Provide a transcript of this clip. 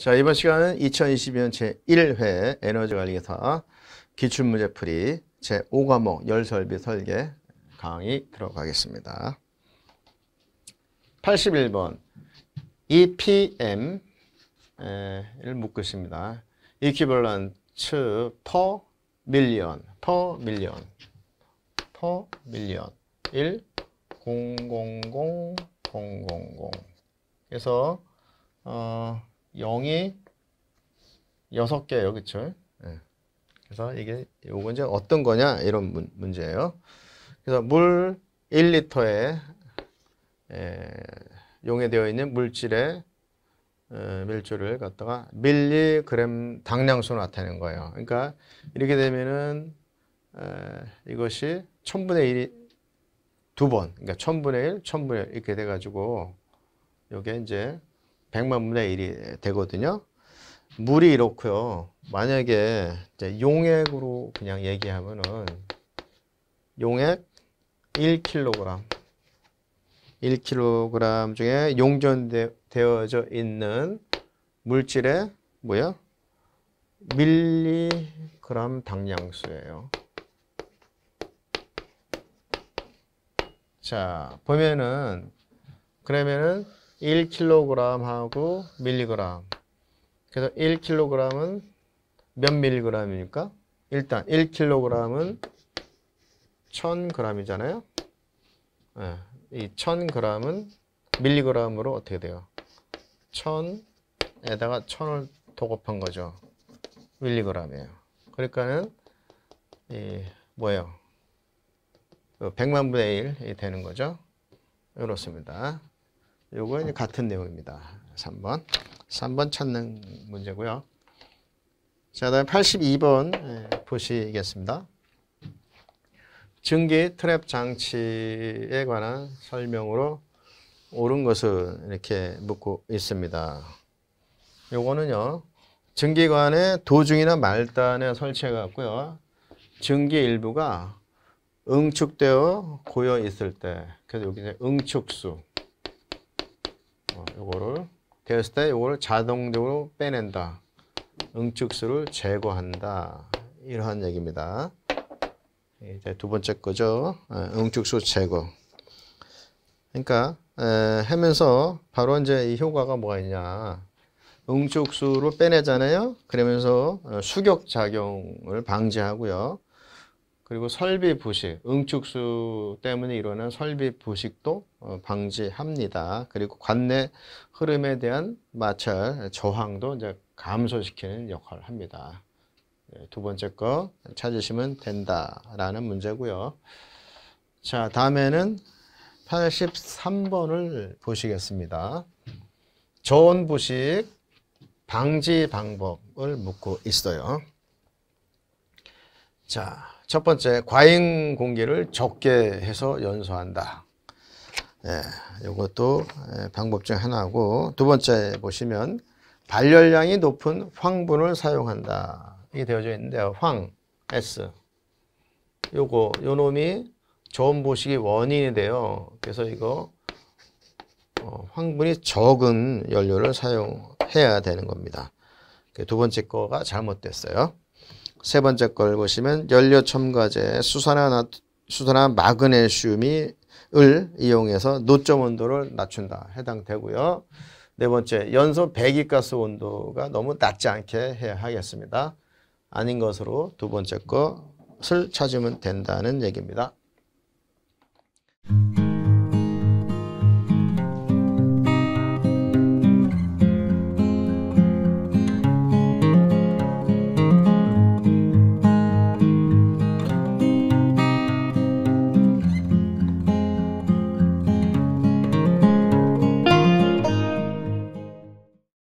자, 이번 시간은 2022년 제1회 에너지 관리사 기출문제 풀이 제5과목 열설비 설계 강의 들어가겠습니다. 81번 EPM을 묶으십니다. equivalent per million, per million, per million 1 000 000 그래서 어 0이 6개예요. 그쵸? 예. 그래서 이게 요거 이제 어떤 거냐 이런 문, 문제예요. 그래서 물 1리터에 예, 에, 용해되어 있는 물질의 에, 어, 밀주를 갖다가 밀리그램 당량수로 나타낸 거예요. 그러니까 이렇게 되면은 에, 어, 이것이 1000분의 1이 두 번, 그러니까 1000분의 1, 1000분의 1 이렇게 돼가지고 요게 이제 100만 분의 1이 되거든요. 물이 이렇고요. 만약에 용액으로 그냥 얘기하면은 용액 1kg 1kg 중에 용전되어져 있는 물질의 뭐야? 밀리그램 당량수예요. 자, 보면은 그러면은 1kg하고 밀리그램. 그래서 1kg은 몇 밀리그램입니까? 일단 1kg은 1000g이잖아요. 예, 이 1000g은 밀리그램으로 어떻게 돼요? 1000에다가 1000을 더 곱한 거죠. 밀리그램이에요. 그러니까는 이 뭐예요? 100만 그 분의 1이 되는 거죠. 이렇습니다. 요거는 같은 내용입니다. 3번. 3번 찾는 문제고요. 자, 다음 82번 예, 보시겠습니다. 증기 트랩 장치에 관한 설명으로 옳은 것을 이렇게 묻고 있습니다. 요거는요. 증기관의 도중이나 말단에 설치해 갖고요. 증기 일부가 응축되어 고여 있을 때 그래서 여기 응축수 요거를 그랬을 때 요거를 자동적으로 빼낸다. 응축수를 제거한다. 이러한 얘기입니다. 예, 이제 두 번째 거죠. 예, 응축수 제거. 그러니까 예, 하면서 바로 이제 이 효과가 뭐가 있냐. 응축수를 빼내잖아요. 그러면서 어, 수격 작용을 방지하고요. 그리고 설비 부식, 응축수 때문에 일어난 설비 부식도 어, 방지합니다. 그리고 관내 흐름에 대한 마찰 저항도 이제 감소시키는 역할을 합니다. 예, 두 번째 거 찾으시면 된다라는 문제고요. 자, 다음에는 83번을 보시겠습니다. 저온 부식 방지 방법을 묻고 있어요. 자, 첫 번째, 과잉 공기를 적게 해서 연소한다. 예, 이것도 예, 방법 중 하나고 두 번째 보시면 발열량이 높은 황분을 사용한다. 이게 되어져 있는데요. 황, S. 요거, 요 놈이 저온 보식이 원인이 돼요. 그래서 이거 어, 황분이 적은 연료를 사용해야 되는 겁니다. 그 두 번째 거가 잘못됐어요. 세 번째 걸 보시면 연료 첨가제 수산화 수산화 마그네슘이 을 이용해서 노점 온도를 낮춘다 해당되고요. 네 번째 연소 배기가스 온도가 너무 낮지 않게 해야 하겠습니다. 아닌 것으로 두 번째 것을 찾으면 된다는 얘기입니다.